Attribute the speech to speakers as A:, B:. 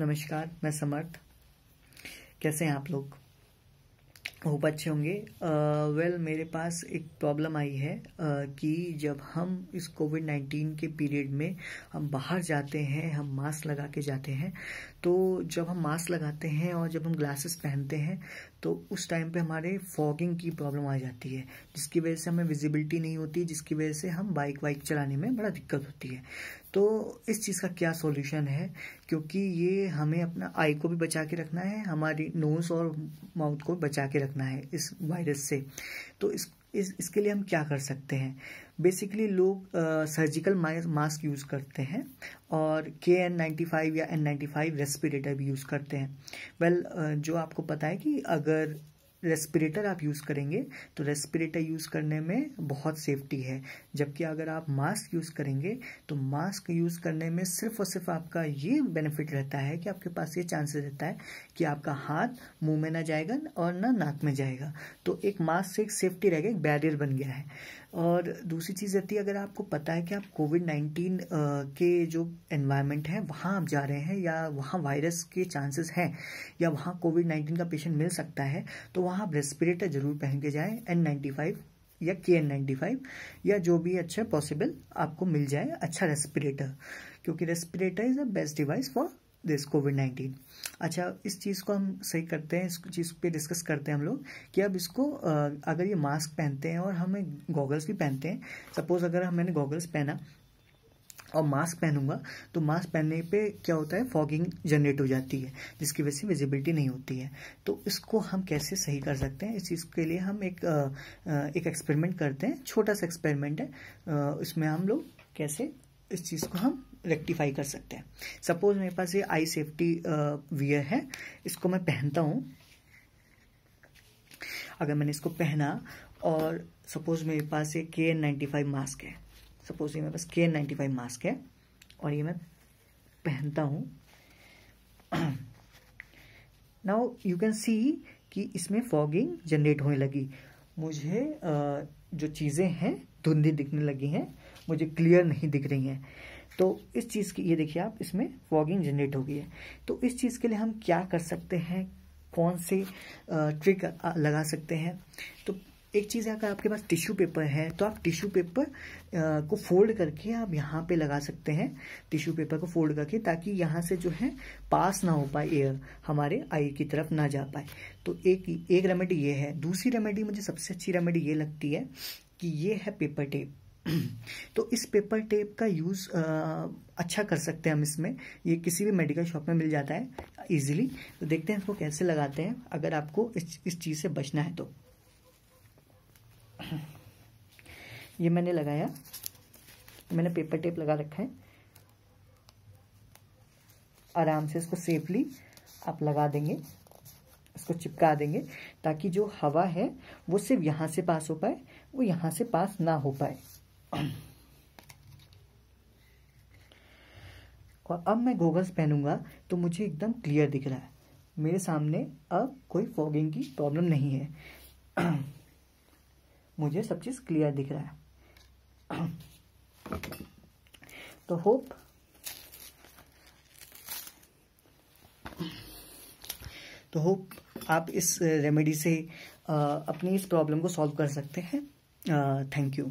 A: नमस्कार मैं समर्थ कैसे हैं आप लोग होप अच्छे होंगे वेल uh, well, मेरे पास एक प्रॉब्लम आई है uh, कि जब हम इस कोविड नाइन्टीन के पीरियड में हम बाहर जाते हैं हम मास्क लगा के जाते हैं तो जब हम मास्क लगाते हैं और जब हम ग्लासेस पहनते हैं तो उस टाइम पे हमारे फॉगिंग की प्रॉब्लम आ जाती है जिसकी वजह से हमें विजिबिलिटी नहीं होती जिसकी वजह से हम बाइक वाइक चलाने में बड़ा दिक्कत होती है तो इस चीज़ का क्या सॉल्यूशन है क्योंकि ये हमें अपना आई को भी बचा के रखना है हमारी नोज़ और माउथ को बचा के रखना है इस वायरस से तो इस इस इसके लिए हम क्या कर सकते हैं बेसिकली लोग सर्जिकल मास्क यूज़ करते हैं और के एन नाइन्टी फाइव या एन नाइन्टी फाइव रेस्पिरेटर भी यूज़ करते हैं वेल well, uh, जो आपको पता है कि अगर रेस्पिरेटर आप यूज़ करेंगे तो रेस्पिरेटर यूज़ करने में बहुत सेफ्टी है जबकि अगर आप मास्क यूज़ करेंगे तो मास्क यूज़ करने में सिर्फ और सिर्फ आपका ये बेनिफिट रहता है कि आपके पास ये चांसेस रहता है कि आपका हाथ मुंह में ना जाएगा और ना नाक में जाएगा तो एक मास्क से एक सेफ्टी रह एक बैरियर बन गया है और दूसरी चीज़ रहती है अगर आपको पता है कि आप कोविड नाइन्टीन के जो एनवायरनमेंट है वहाँ आप जा रहे हैं या वहाँ वायरस के चांसेस हैं या वहाँ कोविड नाइन्टीन का पेशेंट मिल सकता है तो वहाँ आप रेस्पिरेटर ज़रूर पहन के जाएँ एन नाइन्टी फाइव या के एन नाइन्टी फाइव या जो भी अच्छा पॉसिबल आपको मिल जाए अच्छा रेस्पिरेटर क्योंकि respirator is a best device for this covid nineteen अच्छा इस चीज़ को हम सही करते हैं इस चीज़ पे डिस्कस करते हैं हम लोग कि अब इसको अगर ये मास्क पहनते हैं और हमें गॉगल्स भी पहनते हैं सपोज़ अगर हम मैंने गॉगल्स पहना और मास्क पहनूंगा तो मास्क पहनने पे क्या होता है फॉगिंग जनरेट हो जाती है जिसकी वजह से विजिबिलिटी नहीं होती है तो इसको हम कैसे सही कर सकते हैं इस चीज़ के लिए हम एक एक एक्सपेरिमेंट करते हैं छोटा सा एक्सपेरिमेंट है इसमें हम लोग कैसे इस चीज़ को हम रेक्टिफाई कर सकते हैं सपोज मेरे पास ये आई सेफ्टी वियर है इसको मैं पहनता हूं अगर मैंने इसको पहना और सपोज मेरे पास ये K N ninety five mask है सपोज ये मेरे पास के एन नाइन्टी फाइव मास्क है और ये मैं पहनता हूं नाउ यू कैन सी कि इसमें फॉगिंग जनरेट होने लगी मुझे जो चीज़ें हैं धुंधी दिखने लगी हैं मुझे क्लियर नहीं दिख रही हैं तो इस चीज़ की ये देखिए आप इसमें फॉगिंग जनरेट हो गई है तो इस चीज़ के लिए हम क्या कर सकते हैं कौन से ट्रिक लगा सकते हैं तो एक चीज़ है अगर आपके पास टिश्यू पेपर है तो आप टिश्यू पेपर को फोल्ड करके आप यहाँ पे लगा सकते हैं टिश्यू पेपर को फोल्ड करके ताकि यहाँ से जो है पास ना हो पाए एयर हमारे आई की तरफ ना जा पाए तो एक एक रेमेडी ये है दूसरी रेमेडी मुझे सबसे अच्छी रेमेडी ये लगती है कि ये है पेपर टेप तो इस पेपर टेप का यूज़ अच्छा कर सकते हैं हम इसमें ये किसी भी मेडिकल शॉप में मिल जाता है इजीली तो देखते हैं इसको कैसे लगाते हैं अगर आपको इस इस चीज़ से बचना है तो ये मैंने लगाया मैंने पेपर टेप लगा रखा है आराम से इसको सेफली आप लगा देंगे इसको चिपका देंगे ताकि जो हवा है वो सिर्फ यहाँ से पास हो पाए वो यहाँ से पास ना हो पाए और अब मैं गोगल्स पहनूंगा तो मुझे एकदम क्लियर दिख रहा है मेरे सामने अब कोई फॉगिंग की प्रॉब्लम नहीं है मुझे सब चीज़ क्लियर दिख रहा है तो होप तो होप आप इस रेमेडी से अपनी इस प्रॉब्लम को सॉल्व कर सकते हैं थैंक यू